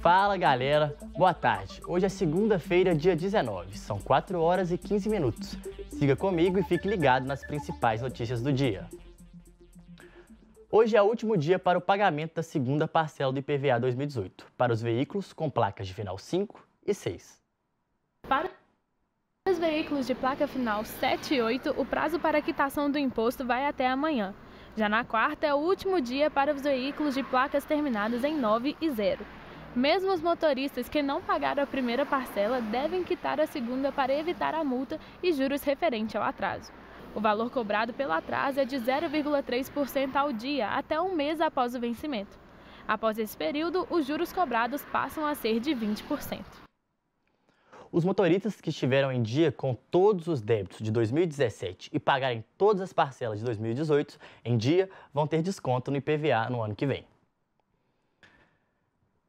Fala galera, boa tarde. Hoje é segunda-feira, dia 19, são 4 horas e 15 minutos. Siga comigo e fique ligado nas principais notícias do dia. Hoje é o último dia para o pagamento da segunda parcela do IPVA 2018 para os veículos com placas de final 5 e 6. Para nos veículos de placa final 7 e 8, o prazo para quitação do imposto vai até amanhã. Já na quarta é o último dia para os veículos de placas terminadas em 9 e 0. Mesmo os motoristas que não pagaram a primeira parcela devem quitar a segunda para evitar a multa e juros referente ao atraso. O valor cobrado pelo atraso é de 0,3% ao dia até um mês após o vencimento. Após esse período, os juros cobrados passam a ser de 20%. Os motoristas que estiveram em dia com todos os débitos de 2017 e pagarem todas as parcelas de 2018 em dia vão ter desconto no IPVA no ano que vem.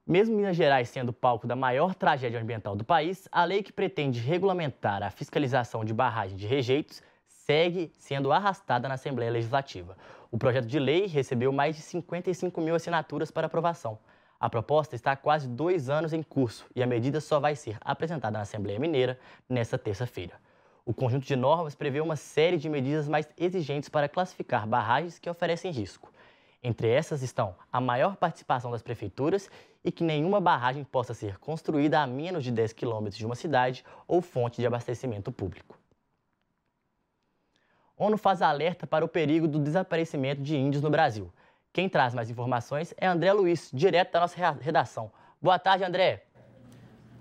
Mesmo Minas Gerais sendo palco da maior tragédia ambiental do país, a lei que pretende regulamentar a fiscalização de barragem de rejeitos segue sendo arrastada na Assembleia Legislativa. O projeto de lei recebeu mais de 55 mil assinaturas para aprovação. A proposta está há quase dois anos em curso e a medida só vai ser apresentada na Assembleia Mineira nesta terça-feira. O conjunto de normas prevê uma série de medidas mais exigentes para classificar barragens que oferecem risco. Entre essas estão a maior participação das prefeituras e que nenhuma barragem possa ser construída a menos de 10 quilômetros de uma cidade ou fonte de abastecimento público. ONU faz alerta para o perigo do desaparecimento de índios no Brasil. Quem traz mais informações é André Luiz, direto da nossa redação. Boa tarde, André.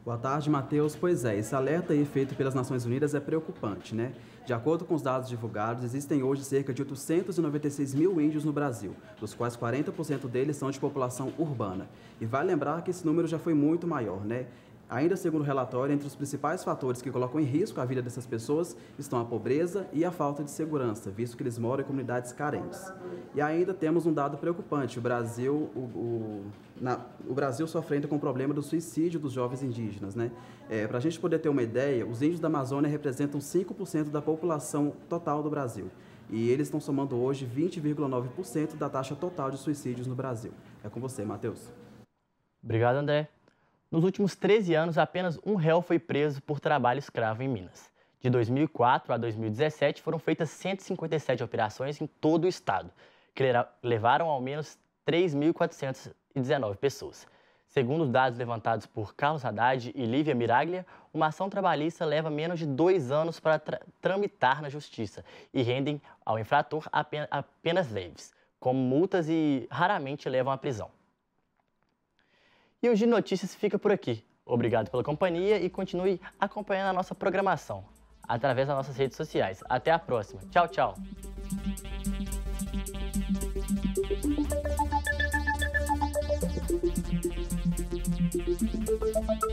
Boa tarde, Matheus. Pois é, esse alerta aí feito pelas Nações Unidas é preocupante, né? De acordo com os dados divulgados, existem hoje cerca de 896 mil índios no Brasil, dos quais 40% deles são de população urbana. E vale lembrar que esse número já foi muito maior, né? Ainda segundo o relatório, entre os principais fatores que colocam em risco a vida dessas pessoas estão a pobreza e a falta de segurança, visto que eles moram em comunidades carentes. E ainda temos um dado preocupante: o Brasil, o, o, na, o Brasil sofrendo com o problema do suicídio dos jovens indígenas. Né? É, Para a gente poder ter uma ideia, os índios da Amazônia representam 5% da população total do Brasil e eles estão somando hoje 20,9% da taxa total de suicídios no Brasil. É com você, Matheus. Obrigado, André. Nos últimos 13 anos, apenas um réu foi preso por trabalho escravo em Minas. De 2004 a 2017, foram feitas 157 operações em todo o estado, que levaram ao menos 3.419 pessoas. Segundo dados levantados por Carlos Haddad e Lívia Miraglia, uma ação trabalhista leva menos de dois anos para tra tramitar na justiça e rendem ao infrator apenas leves, como multas e raramente levam à prisão. E o Giro Notícias fica por aqui. Obrigado pela companhia e continue acompanhando a nossa programação através das nossas redes sociais. Até a próxima. Tchau, tchau. Thank you.